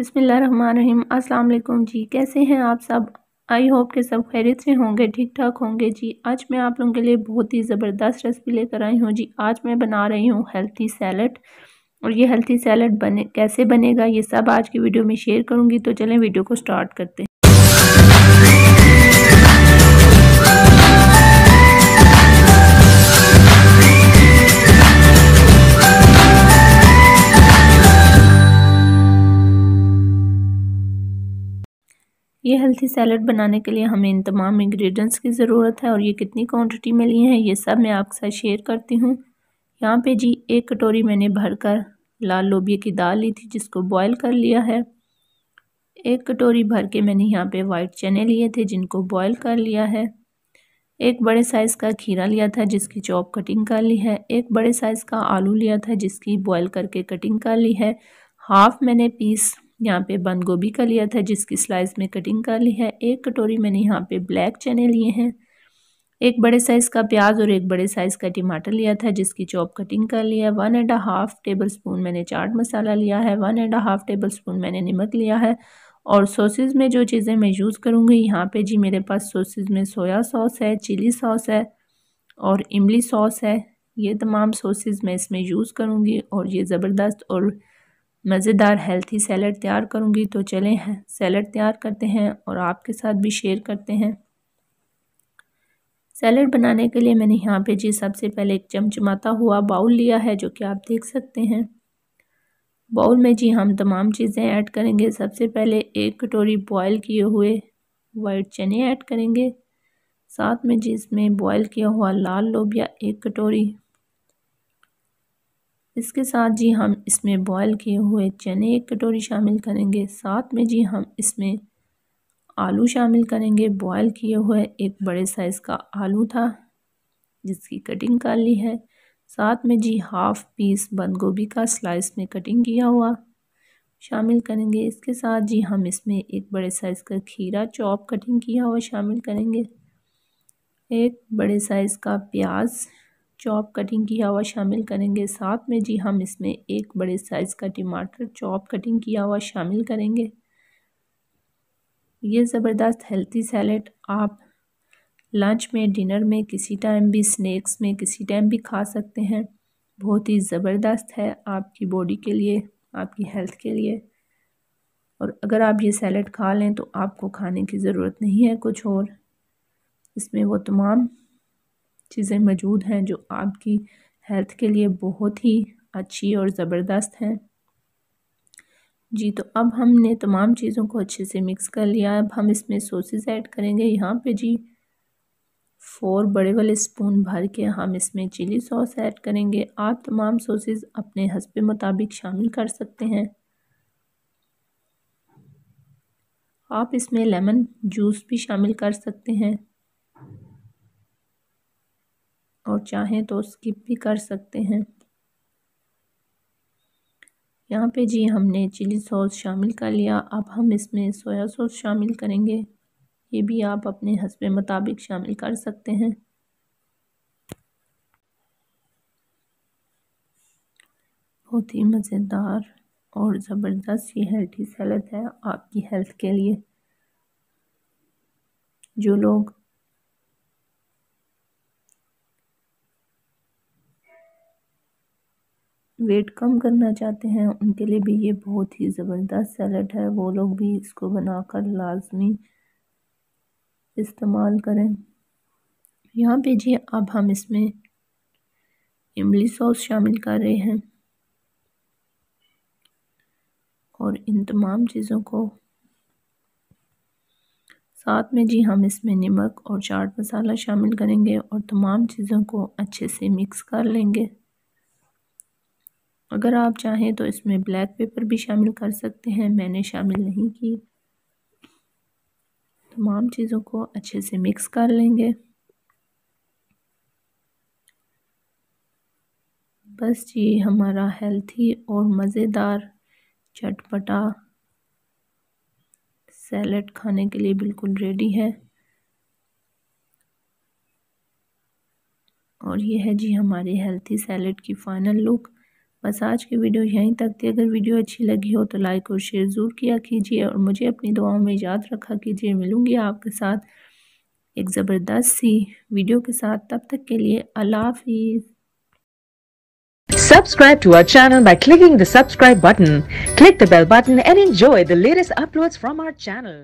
बसमीम अल्लाम जी कैसे हैं आप सब आई होप के सब खैरियत से होंगे ठीक ठाक होंगे जी आज मैं आप लोगों के लिए बहुत ही ज़बरदस्त रेसिपी लेकर आई हूँ जी आज मैं बना रही हूँ हेल्थी सैलड और ये हेल्थी सैलड बने कैसे बनेगा ये सब आज की वीडियो में शेयर करूँगी तो चलें वीडियो को स्टार्ट करते हैं ये हेल्थी सैलड बनाने के लिए हमें इन तमाम इंग्रेडिएंट्स की ज़रूरत है और ये कितनी क्वांटिटी में लिए हैं ये सब मैं आपके साथ शेयर करती हूँ यहाँ पे जी एक कटोरी मैंने भरकर लाल लोबिया की दाल ली थी जिसको बॉईल कर लिया है एक कटोरी भर के मैंने यहाँ पे वाइट चने लिए थे जिनको बॉयल कर लिया है एक बड़े साइज़ का खीरा लिया था जिसकी चॉप कटिंग कर ली है एक बड़े साइज़ का आलू लिया था जिसकी बॉयल करके कटिंग कर ली है हाफ़ मैंने पीस यहाँ पे बंद गोभी का लिया था जिसकी स्लाइस में कटिंग कर ली है एक कटोरी मैंने यहाँ पे ब्लैक चने लिए हैं एक बड़े साइज़ का प्याज और एक बड़े साइज़ का टमाटर लिया था जिसकी चॉप कटिंग कर लिया है one and half tablespoon मैंने चाट मसाला लिया है one and half tablespoon मैंने नमक लिया है और सॉसेज में जो चीज़ें मैं यूज़ करूँगी यहाँ पे जी मेरे पास सॉसेज में सोया सॉस है चिली सॉस है और इमली सॉस है ये तमाम सॉसेज मैं इसमें यूज़ करूँगी और ये ज़बरदस्त और मज़ेदार हेल्थी सैलड तैयार करूँगी तो चले हैं सैलड तैयार करते हैं और आपके साथ भी शेयर करते हैं सैलड बनाने के लिए मैंने यहाँ पे जी सबसे पहले एक चमचमाता हुआ बाउल लिया है जो कि आप देख सकते हैं बाउल में जी हम तमाम चीज़ें ऐड करेंगे सबसे पहले एक कटोरी बॉयल किए हुए वाइट चने ऐड करेंगे साथ में जी इसमें बॉयल किया हुआ लाल लोबिया एक कटोरी इसके साथ जी हम इसमें बॉयल किए हुए चने एक कटोरी शामिल करेंगे साथ में जी हम इसमें आलू शामिल करेंगे बॉयल किए हुए एक बड़े साइज़ का आलू था जिसकी कटिंग कर ली है साथ में जी हाफ़ पीस बंद गोभी का स्लाइस में कटिंग किया हुआ शामिल करेंगे इसके साथ जी हम इसमें एक बड़े साइज़ का खीरा चॉप कटिंग किया हुआ शामिल करेंगे एक बड़े साइज़ का प्याज चॉप कटिंग किया हुआ शामिल करेंगे साथ में जी हम इसमें एक बड़े साइज़ का टमाटर चॉप कटिंग किया हुआ शामिल करेंगे ये ज़बरदस्त हेल्थी सैलेड आप लंच में डिनर में किसी टाइम भी स्नैक्स में किसी टाइम भी खा सकते हैं बहुत ही ज़बरदस्त है आपकी बॉडी के लिए आपकी हेल्थ के लिए और अगर आप ये सैलड खा लें तो आपको खाने की ज़रूरत नहीं है कुछ और इसमें वो तमाम चीज़ें मौजूद हैं जो आपकी हेल्थ के लिए बहुत ही अच्छी और ज़बरदस्त हैं जी तो अब हमने तमाम चीज़ों को अच्छे से मिक्स कर लिया अब हम इसमें सोसेस ऐड करेंगे यहाँ पे जी फोर बड़े वाले स्पून भर के हम इसमें चिली सॉस ऐड करेंगे आप तमाम सोसेज़ अपने हंसप मुताबिक शामिल कर सकते हैं आप इसमें लेमन जूस भी शामिल कर सकते हैं और चाहें तो स्किप भी कर सकते हैं यहाँ पे जी हमने चिली सॉस शामिल कर लिया अब हम इसमें सोया सॉस शामिल करेंगे ये भी आप अपने हसब मुताबिक शामिल कर सकते हैं बहुत ही मज़ेदार और ज़बरदस्त ये हेल्थी सैलड है आपकी हेल्थ के लिए जो लोग वेट कम करना चाहते हैं उनके लिए भी ये बहुत ही ज़बरदस्त सैलड है वो लोग भी इसको बनाकर लाजमी इस्तेमाल करें यहाँ पे जी अब हम इसमें इमली सॉस शामिल कर रहे हैं और इन तमाम चीज़ों को साथ में जी हम इसमें नमक और चाट मसाला शामिल करेंगे और तमाम चीज़ों को अच्छे से मिक्स कर लेंगे अगर आप चाहें तो इसमें ब्लैक पेपर भी शामिल कर सकते हैं मैंने शामिल नहीं की तमाम चीज़ों को अच्छे से मिक्स कर लेंगे बस ये हमारा हेल्थी और मज़ेदार चटपटा सैलड खाने के लिए बिल्कुल रेडी है और ये है जी हमारे हेल्थी सैलड की फ़ाइनल लुक बस आज की वीडियो यहीं तक थी अगर वीडियो अच्छी लगी हो तो लाइक और शेयर ज़रूर किया कीजिए और मुझे अपनी दुआओं में याद रखा कीजिए मिलूँगी आपके साथ एक ज़बरदस्त सी वीडियो के साथ तब तक के लिए अल्लाह हाफिज़ Subscribe to our channel by clicking the subscribe button. Click the bell button and enjoy the latest uploads from our channel.